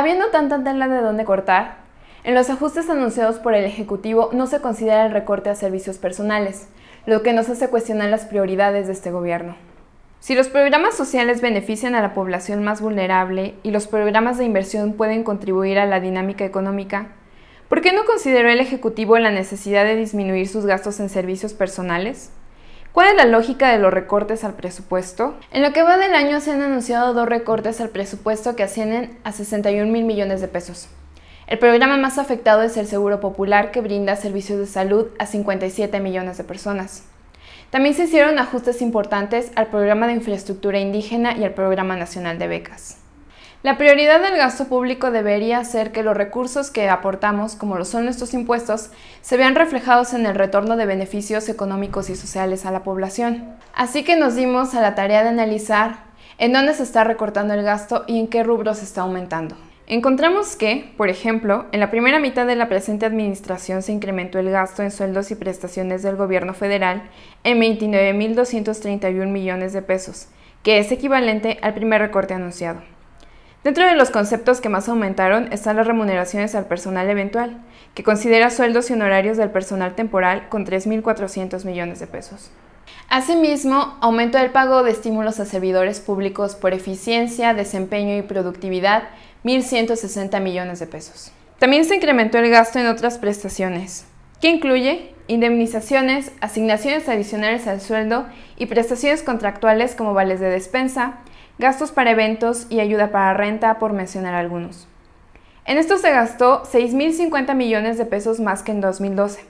Habiendo tanta tela de dónde cortar, en los ajustes anunciados por el Ejecutivo no se considera el recorte a servicios personales, lo que nos hace cuestionar las prioridades de este gobierno. Si los programas sociales benefician a la población más vulnerable y los programas de inversión pueden contribuir a la dinámica económica, ¿por qué no consideró el Ejecutivo la necesidad de disminuir sus gastos en servicios personales? ¿Cuál es la lógica de los recortes al presupuesto? En lo que va del año se han anunciado dos recortes al presupuesto que ascienden a 61 mil millones de pesos. El programa más afectado es el Seguro Popular, que brinda servicios de salud a 57 millones de personas. También se hicieron ajustes importantes al Programa de Infraestructura Indígena y al Programa Nacional de Becas. La prioridad del gasto público debería ser que los recursos que aportamos, como lo son nuestros impuestos, se vean reflejados en el retorno de beneficios económicos y sociales a la población. Así que nos dimos a la tarea de analizar en dónde se está recortando el gasto y en qué rubros se está aumentando. Encontramos que, por ejemplo, en la primera mitad de la presente administración se incrementó el gasto en sueldos y prestaciones del gobierno federal en 29.231 millones de pesos, que es equivalente al primer recorte anunciado. Dentro de los conceptos que más aumentaron están las remuneraciones al personal eventual, que considera sueldos y honorarios del personal temporal con 3.400 millones de pesos. Asimismo, aumentó el pago de estímulos a servidores públicos por eficiencia, desempeño y productividad, 1.160 millones de pesos. También se incrementó el gasto en otras prestaciones, que incluye indemnizaciones, asignaciones adicionales al sueldo y prestaciones contractuales como vales de despensa, gastos para eventos y ayuda para renta, por mencionar algunos. En esto se gastó 6.050 millones de pesos más que en 2012,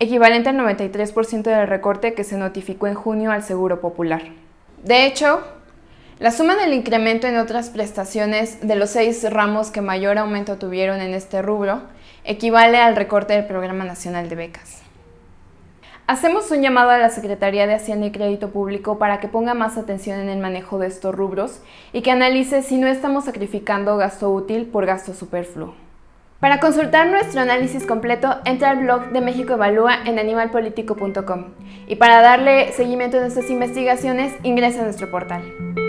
equivalente al 93% del recorte que se notificó en junio al Seguro Popular. De hecho, la suma del incremento en otras prestaciones de los seis ramos que mayor aumento tuvieron en este rubro equivale al recorte del Programa Nacional de Becas. Hacemos un llamado a la Secretaría de Hacienda y Crédito Público para que ponga más atención en el manejo de estos rubros y que analice si no estamos sacrificando gasto útil por gasto superfluo. Para consultar nuestro análisis completo, entra al blog de México Evalúa en animalpolitico.com y para darle seguimiento a nuestras investigaciones, ingresa a nuestro portal.